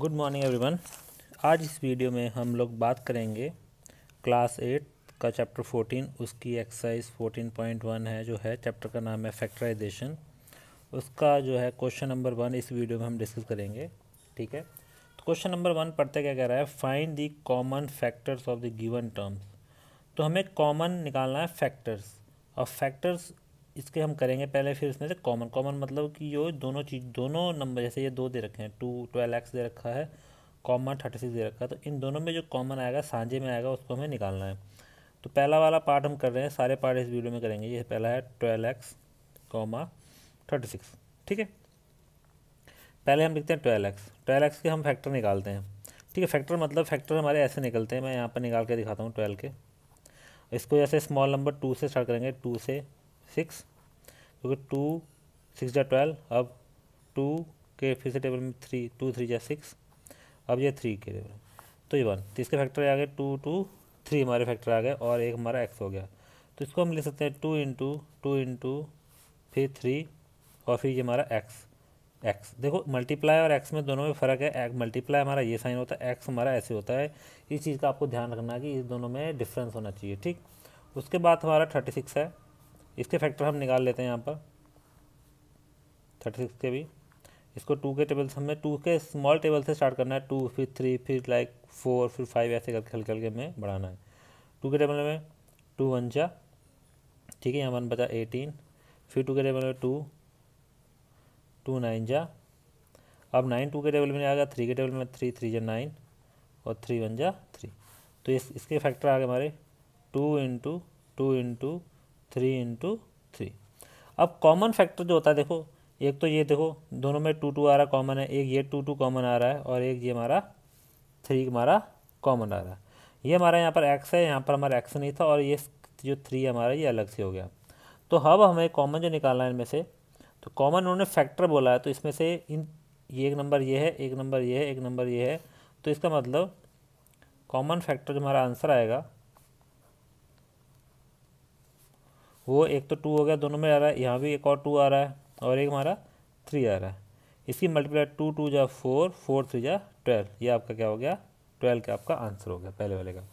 good morning everyone आज इस video में हम लोग बात करेंगे क्लास एट का चैप्टर फोर्टीन उसकी एक्सरसाइज फोर्टीन पॉइंट वन है जो है चैप्टर का नाम है फैक्टराइजेशन उसका जो है क्वेश्चन नंबर वन इस वीडियो में हम डिस्कस करेंगे ठीक है तो क्वेश्चन नंबर वन पढ़ते क्या कह रहा है find the common factors of the given terms तो हमें कॉमन निकालना है फैक्टर्स और फैक्टर्स इसके हम करेंगे पहले फिर इसमें से कॉमन कॉमन मतलब कि जो दोनों चीज़ दोनों नंबर जैसे ये दो दे रखे हैं टू ट्वेल्व एक्स दे रखा है कॉमन थर्टी सिक्स दे रखा है तो इन दोनों में जो कॉमन आएगा सांझे में आएगा उसको हमें निकालना है तो पहला वाला पार्ट हम कर रहे हैं सारे पार्ट इस वीडियो में करेंगे ये पहला है twelve x comma thirty six ठीक है पहले हम लिखते हैं ट्वेल्व एक्स ट्वेल्व एक्स के हम फैक्टर निकालते हैं ठीक है फैक्टर मतलब फैक्टर हमारे ऐसे निकलते हैं मैं यहाँ पर निकाल के दिखाता हूँ ट्वेल्व के इसको जैसे स्मॉल नंबर टू से स्टार्ट करेंगे टू से सिक्स क्योंकि टू सिक्स या ट्वेल्व अब टू के फिर से टेबल में थ्री टू थ्री या सिक्स अब ये थ्री के टेबल तो ये वन तो इसके फैक्टर आ गए टू टू थ्री हमारे फैक्टर आ गए और एक हमारा एक्स हो गया तो इसको हम लिख सकते हैं टू इंटू टू इंटू फिर थ्री और फिर ये हमारा एक्स एक्स देखो मल्टीप्लाई और एक्स में दोनों में फ़र्क है एक मल्टीप्लाई हमारा ये साइन होता है एक्स हमारा ऐसे होता है इस चीज़ का आपको ध्यान रखना है कि इस दोनों में डिफरेंस होना चाहिए ठीक उसके बाद हमारा थर्टी सिक्स है इसके फैक्टर हम निकाल लेते हैं यहाँ पर थर्टी सिक्स के भी इसको टू के टेबल हमें टू के स्मॉल टेबल से स्टार्ट करना है टू फिर थ्री फिर लाइक फोर फिर फाइव ऐसे करके हल्के हल्के हमें बढ़ाना है टू के टेबल में टू वन जा ठीक है यहाँ वन बचा एटीन फिर टू के टेबल में टू टू नाइन जा अब नाइन टू के टेबल में आ गया थ्री के टेबल में थ्री थ्री जा नाइन और थ्री वन जा थ्री तो इस इसके फैक्टर आ गए हमारे two into two into three into three अब कॉमन फैक्टर जो होता है देखो एक तो ये देखो दोनों में टू टू आ रहा कॉमन है एक ये टू टू कॉमन आ रहा है और एक ये हमारा थ्री हमारा कॉमन आ रहा है ये हमारा यहाँ पर एक्स है यहाँ पर हमारा एक्स नहीं था और ये जो थ्री हमारा ये अलग से हो गया तो अब हमें कॉमन जो निकालना है इनमें से तो कॉमन उन्होंने फैक्टर बोला है तो इसमें से इन ये एक नंबर ये है एक नंबर ये है एक नंबर ये है तो इसका मतलब कॉमन फैक्टर जो हमारा आंसर आएगा वो एक तो टू हो गया दोनों में आ रहा है यहाँ भी एक और टू आ रहा है और एक हमारा थ्री आ रहा है इसकी मल्टीप्लाई टू टू जा फोर फोर थ्री जा ट्वेल्व ये आपका क्या हो गया ट्वेल्व का आपका आंसर हो गया पहले वाले का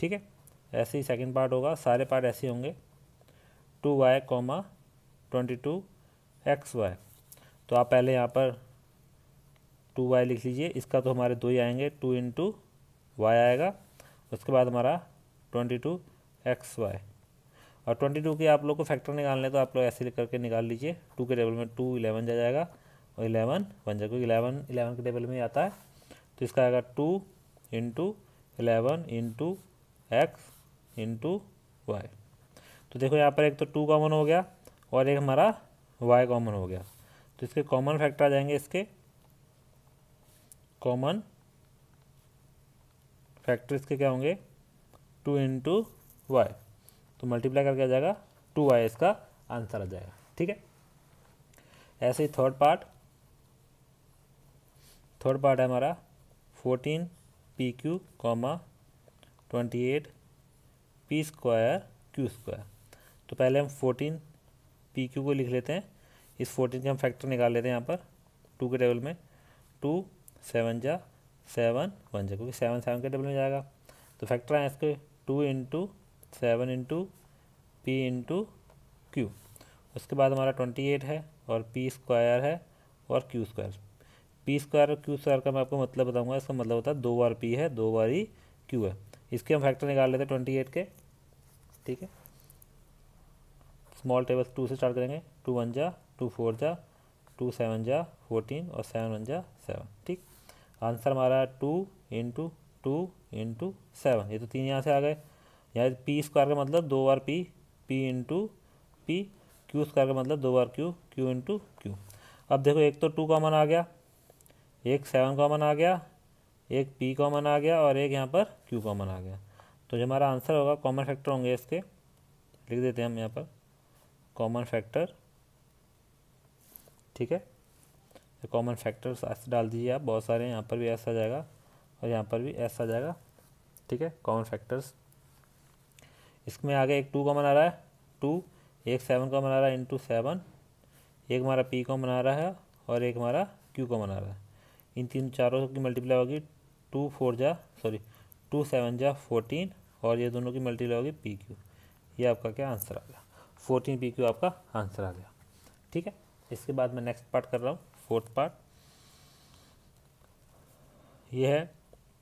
ठीक है ऐसे ही सेकेंड पार्ट होगा सारे पार्ट ऐसे होंगे two y comma twenty two x y तो आप पहले यहाँ पर टू वाई लिख लीजिए इसका तो हमारे दो ही आएंगे टू इंटू वाई आएगा उसके बाद हमारा ट्वेंटी टू एक्स वाई और ट्वेंटी टू के आप लोग को फैक्टर निकालने तो आप लोग ऐसे करके निकाल लीजिए टू के टेबल में टू इलेवन जा जाएगा और इलेवन बन जाएगा इलेवन इलेवन के टेबल में आता है तो इसका आएगा two into eleven into x into y तो देखो यहाँ पर एक तो टू कॉमन हो गया और एक हमारा वाई कॉमन हो गया तो इसके कॉमन फैक्टर आ जाएंगे इसके कॉमन फैक्टर इसके क्या होंगे टू इंटू वाई तो मल्टीप्लाई करके आ जाएगा टू आई इसका आंसर आ जाएगा ठीक है ऐसे ही थर्ड पार्ट थर्ड पार्ट है हमारा fourteen P Q comma twenty eight P square Q square तो पहले हम फोर्टीन पी क्यू को लिख लेते हैं इस फोर्टीन के हम फैक्टर निकाल लेते हैं यहाँ पर टू के टेबल में टू सेवन जा सेवन वन जा क्योंकि सेवन सेवन के टेबल में जाएगा तो फैक्टर आए इसके two into seven into P into Q उसके बाद हमारा ट्वेंटी एट है और पी स्क्वायर है और क्यू स्क्वायर पी स्क्वायर और क्यू स्क्वायर का मैं आपको मतलब बताऊंगा इसका मतलब होता है दो बार पी है दो बार ही क्यू है इसके हम फैक्टर निकाल लेते हैं ट्वेंटी एट के ठीक है स्मॉल टेबल टू से स्टार्ट करेंगे टू वन जा टू फोर जा टू सेवन जा फोर्टीन और सेवन वन जा सेवन ठीक आंसर हमारा two into two into seven ये तो तीन यहाँ से आ गए या पी तो स्क्वायर का मतलब दो बार P P into P Q square का मतलब दो बार क्यू क्यू इंटू क्यू अब देखो एक तो टू कॉमन आ गया एक सेवन कॉमन आ गया एक पी कॉमन आ गया और एक यहाँ पर क्यू कॉमन आ गया तो जो हमारा आंसर होगा कॉमन फैक्टर होंगे इसके लिख देते हैं हम यहाँ पर कॉमन फैक्टर ठीक है कॉमन तो फैक्टर्स ऐसे डाल दीजिए आप बहुत सारे यहाँ पर भी ऐसा आ जाएगा और यहाँ पर भी ऐसा आ जाएगा ठीक है कॉमन फैक्टर्स इसमें आगे एक टू कॉमन आ रहा है टू एक सेवन कॉमन आ रहा है इंटू सेवन एक हमारा पी कॉमन आ रहा है और एक हमारा क्यू कॉमन आ रहा है इन तीन चारों की मल्टीप्लाई होगी टू फोर जा सॉरी टू सेवन जा फोर्टीन और ये दोनों की मल्टीप्लाई होगी पी क्यू ये आपका क्या आंसर आ गया फोर्टीन पी क्यू आपका आंसर आ गया ठीक है इसके बाद मैं नेक्स्ट पार्ट कर रहा हूँ फोर्थ पार्ट ये है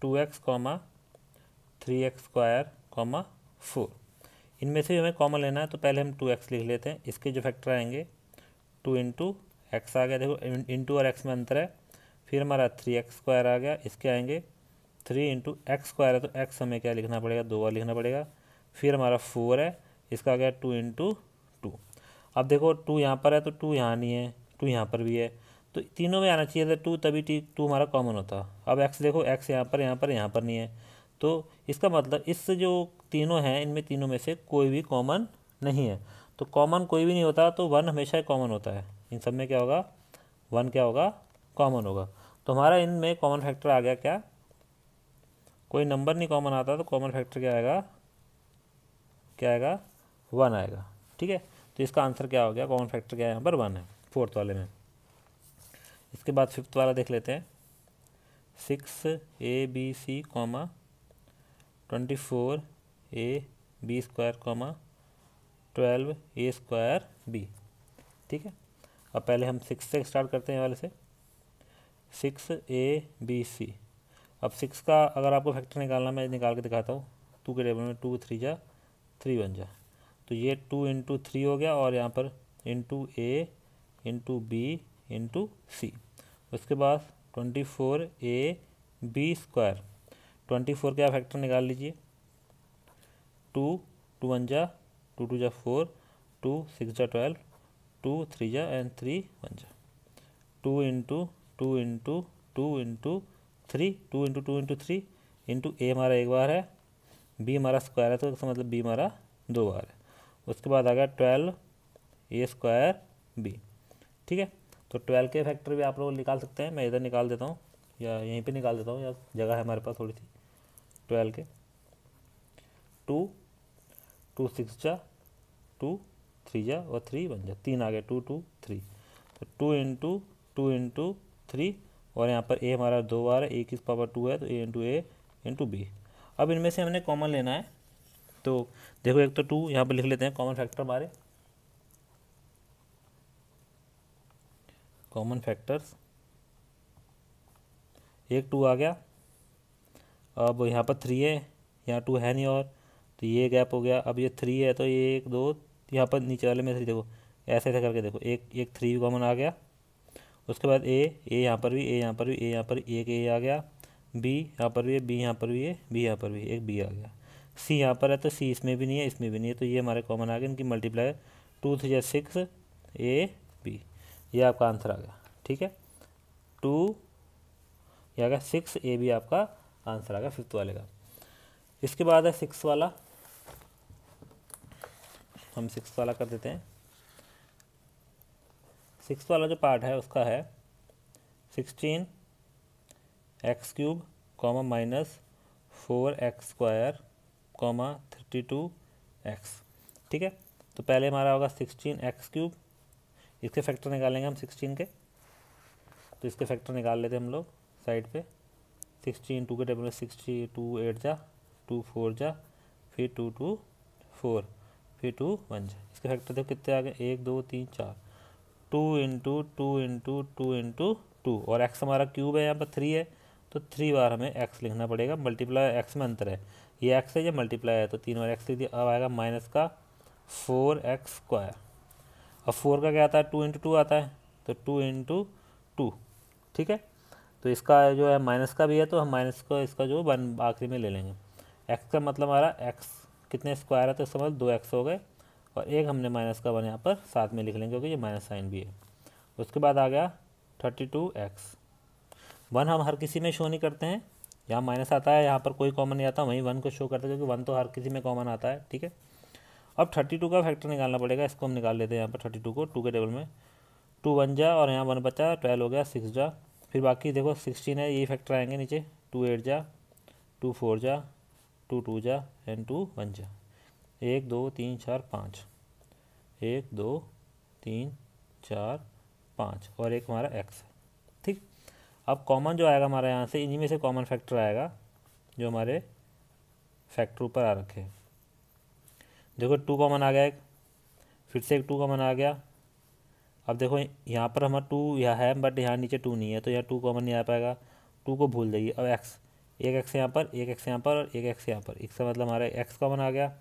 two X comma three X square comma four इनमें से हमें कॉमन लेना है तो पहले हम टू एक्स लिख लेते हैं इसके जो फैक्टर आएंगे टू इंटू एक्स आ गया देखो इंटू और एक्स में अंतर है फिर हमारा थ्री एक्स स्क्वायर आ गया इसके आएंगे थ्री इंटू एक्स स्क्वायर है तो एक्स हमें क्या लिखना पड़ेगा दो बार लिखना पड़ेगा फिर हमारा फोर है इसका आ गया टू इंटू टू अब देखो टू यहाँ पर है तो टू यहाँ नहीं है टू यहाँ पर भी है तो तीनों में आना चाहिए था टू तभी टी टू हमारा कॉमन होता अब एक्स देखो एक्स यहाँ पर यहाँ पर यहाँ पर नहीं है तो इसका मतलब इस जो तीनों हैं इनमें तीनों में से कोई भी कॉमन नहीं है तो कॉमन कोई भी नहीं होता तो वन हमेशा कॉमन होता है इन सब में क्या होगा वन क्या होगा कॉमन होगा तो हमारा इनमें कॉमन फैक्टर आ गया क्या कोई नंबर नहीं कॉमन आता तो कॉमन फैक्टर क्या आएगा क्या आएगा वन आएगा ठीक है तो इसका आंसर क्या हो गया कॉमन फैक्टर क्या है नंबर वन है फोर्थ वाले में इसके बाद फिफ्थ वाला देख लेते हैं six A B C comma twenty four A B square comma twelve A square B ठीक है अब पहले हम सिक्स से स्टार्ट करते हैं वाले से सिक्स ए बी सी अब सिक्स का अगर आपको फैक्टर निकालना मैं निकाल के दिखाता हूँ टू के टेबल में टू थ्री जा थ्री वन जा तो ये टू इंटू थ्री हो गया और यहाँ पर into A into B into C उसके बाद twenty four A B square twenty four के आप फैक्टर निकाल लीजिए टू टू वन जा टू टू जा फोर टू सिक्स जा ट्वेल्व टू थ्री जा एंड थ्री वन जा two into two into two into three two into two into three into A हमारा एक बार है बी हमारा स्क्वायर है तो इसका मतलब बी हमारा दो बार है उसके बाद आ गया ट्वेल्व ए स्क्वायर बी ठीक है तो ट्वेल्व के फैक्टर भी आप लोग निकाल सकते हैं मैं इधर निकाल देता हूँ या यहीं पे निकाल देता हूँ या जगह है हमारे पास थोड़ी सी ट्वेल्व के टू टू सिक्स जा टू थ्री जा और थ्री बन जा तीन आ गया टू टू थ्री तो two into two into three और यहाँ पर ए हमारा दो आ रहा है ए किस पावर टू है तो A into A into B अब इनमें से हमने कॉमन लेना है तो देखो एक तो टू यहाँ पर लिख लेते हैं कॉमन फैक्टर हमारे कॉमन फैक्टर्स एक टू आ गया अब यहाँ पर थ्री है यहाँ टू है नहीं और तो ये गैप हो गया अब ये थ्री है तो ये एक दो यहाँ पर नीचे वाले में थ्री देखो ऐसे ऐसे करके देखो एक एक थ्री भी कॉमन आ गया उसके बाद ए ए यहाँ पर भी ए यहाँ पर भी ए यहाँ पर एक ए आ गया बी यहाँ पर भी है बी यहाँ पर भी है बी यहाँ पर भी एक बी आ गया सी यहाँ पर है तो सी इसमें भी नहीं है इसमें भी नहीं है तो ये हमारे कॉमन आ गए इनकी मल्टीप्लाई टू थ्री या सिक्स ए बी ये आपका आंसर आ गया ठीक है टू ये आ गया सिक्स ए बी आपका आंसर आ गया फिफ्थ वाले का इसके बाद है सिक्स वाला हम सिक्स वाला कर देते हैं सिक्स वाला जो पार्ट है उसका है sixteen X cube comma minus four X square comma thirty two X ठीक है तो पहले हमारा होगा सिक्सटीन एक्स क्यूब इसके फैक्टर निकालेंगे हम सिक्सटीन के तो इसके फैक्टर निकाल लेते हैं हम लोग साइड पे सिक्सटीन टू के टेबल में सिक्सटी टू एट जा टू फोर जा फिर टू टू फोर फिर टू वन जाए इसके फैक्टर देखो कितने आ गए एक दो तीन चार two into two into two into two और एक्स हमारा क्यूब है यहाँ पर थ्री है तो थ्री बार हमें एक्स लिखना पड़ेगा मल्टीप्लाई एक्स में अंतर है ये एक्स है या मल्टीप्लाई है तो तीन बार एक्स लिख दिया अब आएगा माइनस का फोर एक्स स्क्वायर अब फोर का क्या आता है टू इंटू टू आता है तो टू इंटू टू ठीक है तो इसका जो है माइनस का भी है तो हम माइनस का इसका जो वन आखिरी में ले लेंगे एक्स का मतलब हमारा एक्स कितने स्क्वायर है तो समझ मतलब दो एक्स हो गए और एक हमने माइनस का वन यहाँ पर साथ में लिख लेंगे क्योंकि ये माइनस साइन भी है उसके बाद आ गया थर्टी टू एक्स वन हम हर किसी में शो नहीं करते हैं यहाँ माइनस आता है यहाँ पर कोई कॉमन नहीं आता वहीं वन को शो करते हैं क्योंकि वन तो हर किसी में कॉमन आता है ठीक है अब थर्टी टू का फैक्टर निकालना पड़ेगा इसको हम निकाल लेते हैं यहाँ पर थर्टी टू को टू के टेबल में टू वन जा और यहाँ वन बचा ट्वेल्व हो गया सिक्स जा फिर बाकी देखो सिक्सटीन है ये फैक्टर आएंगे नीचे टू एट जा टू फोर जा टू टू जा एन टू वन जा एक दो तीन चार पाँच एक दो तीन चार पाँच और एक हमारा एक्स ठीक अब कॉमन जो आएगा हमारा यहाँ से इन्हीं में से कॉमन फैक्टर आएगा जो हमारे फैक्टर ऊपर आ रखे हैं देखो टू कॉमन आ गया एक फिर से एक टू कॉमन आ गया अब देखो यहाँ पर हमारा टू यहाँ है बट यहाँ नीचे टू नहीं है तो यहाँ टू कॉमन नहीं आ पाएगा टू को भूल जाइए अब एक्स एक एक्स यहाँ पर एक एक्स यहाँ पर और एक एक्स यहाँ पर इसका मतलब हमारा एक्स कॉमन आ गया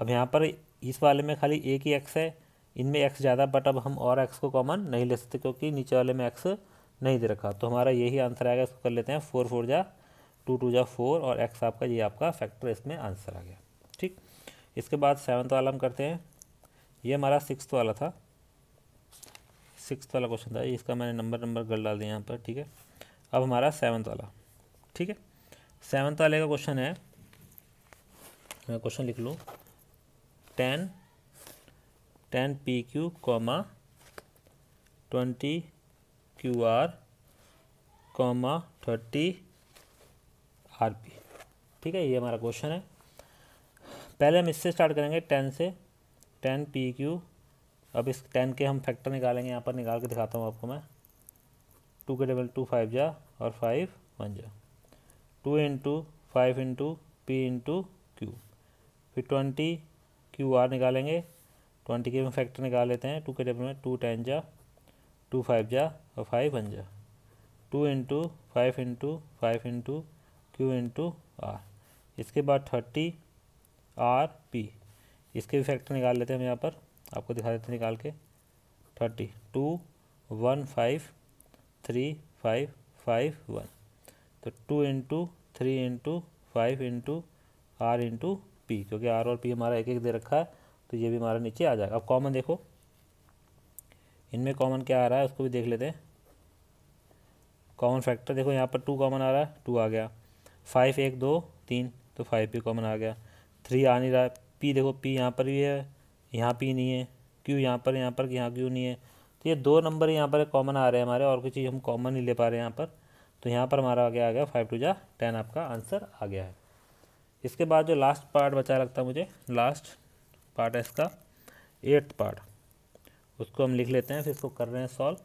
अब यहाँ पर इस वाले में खाली एक ही एक्स है इनमें एक्स ज़्यादा बट अब हम और एक्स को कॉमन नहीं ले सकते क्योंकि नीचे वाले में एक्स नहीं दे रखा तो हमारा यही आंसर आएगा इसको कर लेते हैं फोर फोर जा टू टू जा फोर और एक्स आपका ये आपका फैक्टर इसमें आंसर आ गया ठीक इसके बाद सेवन्थ वाला हम करते हैं ये हमारा सिक्स वाला था सिक्स वाला क्वेश्चन था इसका मैंने नंबर नंबर गल डाल दिया यहाँ पर ठीक है अब हमारा सेवन्थ वाला ठीक है सेवन्थ वाले का क्वेश्चन है मैं क्वेश्चन लिख लूँ ten ten P Q comma twenty Q R comma thirty R P ठीक है ये हमारा क्वेश्चन है पहले हम इससे स्टार्ट करेंगे टेन से टेन पी क्यू अब इस टेन के हम फैक्टर निकालेंगे यहाँ पर निकाल के दिखाता हूँ आपको मैं टू के डबल टू फाइव जा और फाइव वन जा two into five into P into Q फिर ट्वेंटी क्यू आर निकालेंगे ट्वेंटी के में फैक्टर निकाल लेते हैं टू के टेबल में टू टेन जा टू फाइव जा और फाइव वन जा two into five into five into Q into R इसके बाद थर्टी आर पी इसके भी फैक्टर निकाल लेते हैं हम यहाँ पर आपको दिखा देते हैं निकाल के thirty two one five three five five one तो two into three into five into R into P क्योंकि आर और पी हमारा एक एक दे रखा है तो ये भी हमारा नीचे आ जाएगा अब कॉमन देखो इनमें कॉमन क्या आ रहा है उसको भी देख लेते हैं कॉमन फैक्टर देखो यहाँ पर टू कॉमन आ रहा है टू आ गया फाइव एक दो तीन तो फाइव पी कॉमन आ गया थ्री आ नहीं रहा पी देखो पी यहाँ पर भी है यहाँ पी नहीं है क्यू यहाँ पर यहाँ पर यहाँ क्यू नहीं है तो ये दो नंबर यहाँ पर कॉमन आ रहे हैं हमारे और कोई चीज़ हम कॉमन नहीं ले पा रहे हैं यहाँ पर तो यहाँ पर हमारा आ गया आ गया फाइव टू जा टेन आपका आंसर आ गया है इसके बाद जो लास्ट पार्ट बचा लगता है मुझे लास्ट पार्ट है इसका एट्थ पार्ट उसको हम लिख लेते हैं फिर इसको कर रहे हैं सॉल्व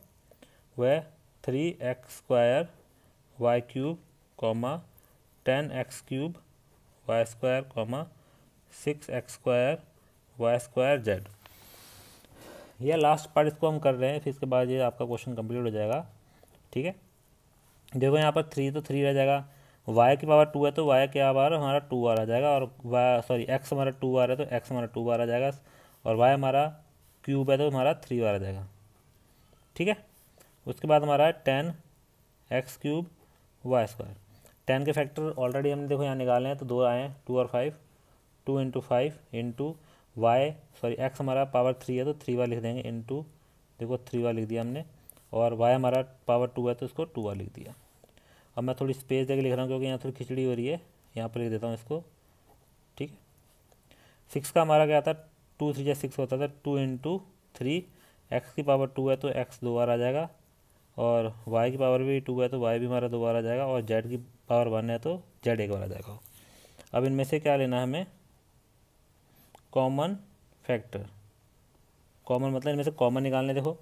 वह three X square Y cube comma ten X cube Y square comma six X square Y square Z यह लास्ट पार्ट इसको हम कर रहे हैं फिर इसके बाद ये आपका क्वेश्चन कंप्लीट हो जाएगा ठीक है देखो यहाँ पर थ्री तो थ्री रह जाएगा वाई की पावर टू है तो वाई क्या रहा हमारा टू आर आ जाएगा और वाई सॉरी एक्स हमारा टू आ रहा है तो एक्स हमारा टू आ जाएगा और वाई हमारा क्यूब है तो हमारा थ्री बार आ जाएगा ठीक है उसके बाद हमारा ten X cube Y square ten के फैक्टर ऑलरेडी हमने देखो यहाँ निकाले हैं तो दो आए हैं टू और five two into five into Y sorry X हमारा पावर थ्री है तो थ्री वाई लिख देंगे इंटू देखो थ्री वाई लिख दिया हमने और वाई हमारा पावर टू है तो इसको टू आर लिख दिया अब मैं थोड़ी स्पेस देकर लिख रहा हूँ क्योंकि यहाँ थोड़ी खिचड़ी हो रही है यहाँ पर लिख देता हूँ इसको ठीक है सिक्स का हमारा क्या था टू थ्री या सिक्स होता था टू इंटू थ्री एक्स की पावर टू है तो एक्स दो बार आ जाएगा और वाई की पावर भी टू है तो वाई भी हमारा दो बार आ जाएगा और जेड की पावर वन है तो जेड एक बार आ जाएगा अब इनमें से क्या लेना है हमें कॉमन फैक्टर कॉमन मतलब इनमें से कॉमन निकालने देखो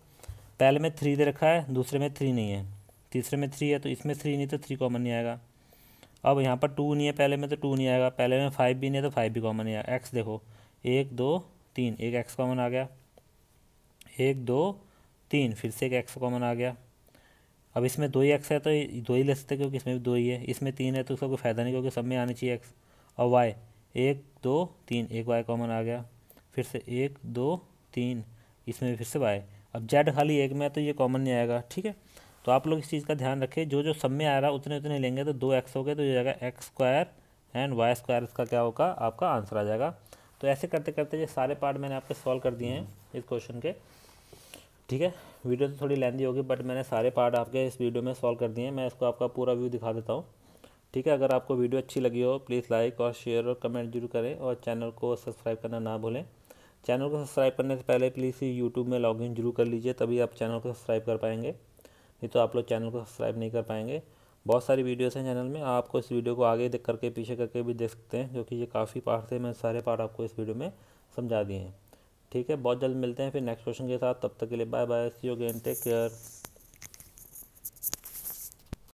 पहले में थ्री दे रखा है दूसरे में थ्री नहीं है तीसरे में थ्री है तो इसमें थ्री नहीं तो थ्री कॉमन नहीं आएगा अब यहाँ पर टू नहीं है पहले में तो टू नहीं आएगा पहले में फाइव भी नहीं है तो फाइव भी कॉमन नहीं आएगा एक्स देखो एक दो तीन एक एक्स कॉमन आ गया एक दो तीन फिर से एक एक्स कॉमन आ गया अब इसमें दो ही एक्स है तो दो ही ले सकते क्योंकि इसमें भी दो ही है इसमें तीन है तो उसका कोई फ़ायदा नहीं क्योंकि सब में आनी चाहिए एक्स और वाई एक दो तीन एक वाई कॉमन आ गया फिर से एक दो तीन इसमें भी फिर से वाई अब जेड खाली एक में है तो ये कॉमन नहीं आएगा ठीक है तो आप लोग इस चीज़ का ध्यान रखें जो जो सब में आ रहा है उतने उतने लेंगे तो दो एक्स हो गए तो ये जाएगा X square and Y square इसका क्या होगा आपका आंसर आ जाएगा तो ऐसे करते करते ये सारे पार्ट मैंने आपके सॉल्व कर दिए हैं इस क्वेश्चन के ठीक है वीडियो तो थोड़ी लेंदी होगी बट मैंने सारे पार्ट आपके इस वीडियो में सॉल्व कर दिए हैं मैं इसको आपका पूरा व्यू दिखा देता हूँ ठीक है अगर आपको वीडियो अच्छी लगी हो प्लीज़ लाइक और शेयर और कमेंट जरूर करें और चैनल को सब्सक्राइब करना ना भूलें चैनल को सब्सक्राइब करने से पहले प्लीज़ यूट्यूब में लॉगिन जरूर कर लीजिए तभी आप चैनल को सब्सक्राइब कर पाएंगे नहीं तो आप लोग चैनल को सब्सक्राइब नहीं कर पाएंगे बहुत सारी वीडियोस हैं चैनल में आपको इस वीडियो को आगे देख करके पीछे करके भी देख सकते हैं क्योंकि ये काफ़ी पार्ट थे मैं सारे पार्ट आपको इस वीडियो में समझा दिए हैं ठीक है बहुत जल्द मिलते हैं फिर नेक्स्ट क्वेश्चन के साथ तब तक के लिए bye bye see you again take care